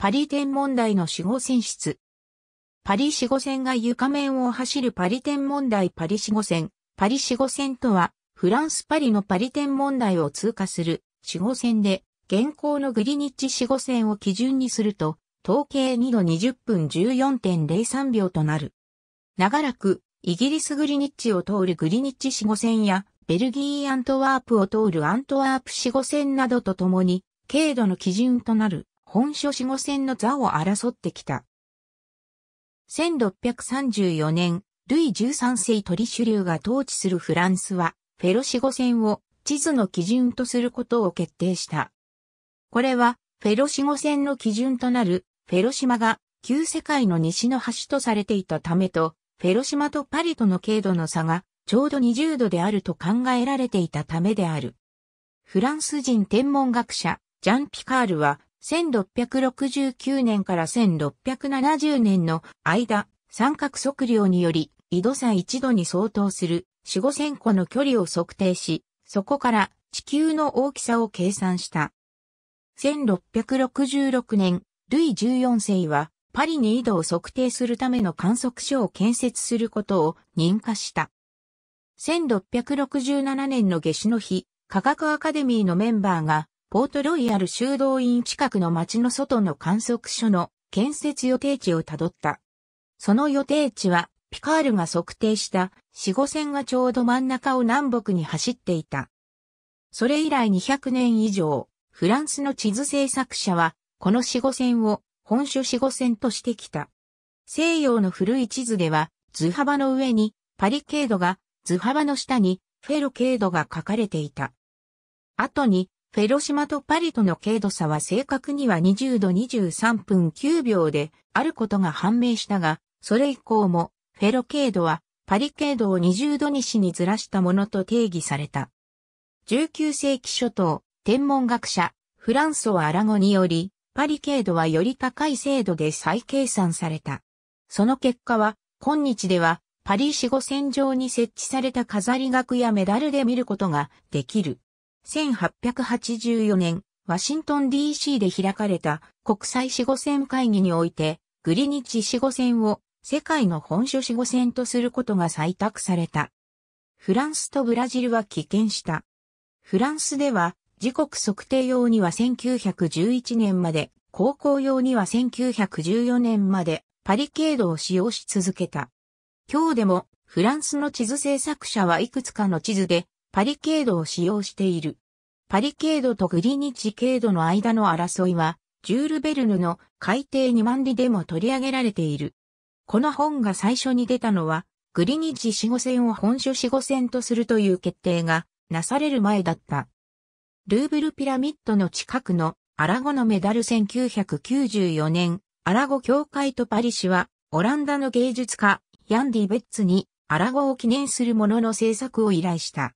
パリ天問題の死後選出。パリ死後線が床面を走るパリ天問題パリ死後線。パリ死後線とは、フランスパリのパリ天問題を通過する死後線で、現行のグリニッチ死後線を基準にすると、統計2度20分14.03秒となる。長らく、イギリスグリニッチを通るグリニッチ死後線や、ベルギーアントワープを通るアントワープ死後線などとともに、軽度の基準となる本書死後戦の座を争ってきた。1634年、ルイ13世トリシュリューが統治するフランスは、フェロ死後戦を地図の基準とすることを決定した。これは、フェロ死後戦の基準となる、フェロ島が旧世界の西の端とされていたためと、フェロ島とパリとの経度の差がちょうど20度であると考えられていたためである。フランス人天文学者、ジャン・ピカールは、1669年から1670年の間、三角測量により、緯度差1度に相当する4、5000個の距離を測定し、そこから地球の大きさを計算した。1666年、ルイ14世はパリに緯度を測定するための観測所を建設することを認可した。1667年の下至の日、科学アカデミーのメンバーがポートロイヤル修道院近くの町の外の観測所の建設予定地をたどった。その予定地は、ピカールが測定した四五線がちょうど真ん中を南北に走っていた。それ以来200年以上、フランスの地図制作者は、この四五線を本書四五線としてきた。西洋の古い地図では、図幅の上にパリケードが、図幅の下にフェロケードが書かれていた。後にフェロ島とパリとの経度差は正確には20度23分9秒であることが判明したが、それ以降もフェロ経度はパリ経度を20度西にずらしたものと定義された。19世紀初頭、天文学者、フランソワ・アラゴにより、パリ経度はより高い精度で再計算された。その結果は、今日では、パリ四五線上に設置された飾り額やメダルで見ることができる。1884年、ワシントン DC で開かれた国際死後戦会議において、グリニッチ死後戦を世界の本所死後戦とすることが採択された。フランスとブラジルは棄権した。フランスでは、時刻測定用には1911年まで、高校用には1914年まで、パリケードを使用し続けた。今日でも、フランスの地図制作者はいくつかの地図で、パリケードを使用している。パリケードとグリニチケードの間の争いは、ジュール・ベルヌの海底2万里でも取り上げられている。この本が最初に出たのは、グリニチ四五線を本書四五線とするという決定がなされる前だった。ルーブルピラミッドの近くのアラゴのメダル1994年、アラゴ協会とパリ市は、オランダの芸術家、ヤンディ・ベッツに、アラゴを記念するものの制作を依頼した。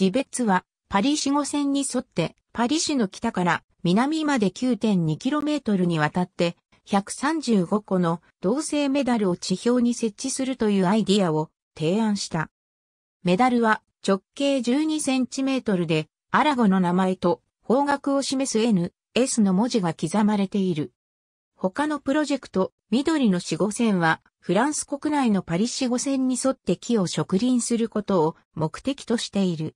ディベッツはパリ市五線に沿ってパリ市の北から南まで 9.2km にわたって135個の同性メダルを地表に設置するというアイディアを提案した。メダルは直径 12cm でアラゴの名前と方角を示す N、S の文字が刻まれている。他のプロジェクト、緑の四五線は、フランス国内のパリ四五線に沿って木を植林することを目的としている。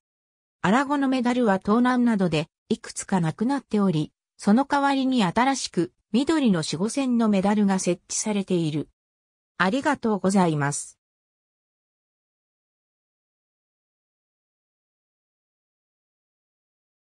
アラゴのメダルは盗難などでいくつかなくなっており、その代わりに新しく緑の四五線のメダルが設置されている。ありがとうございます。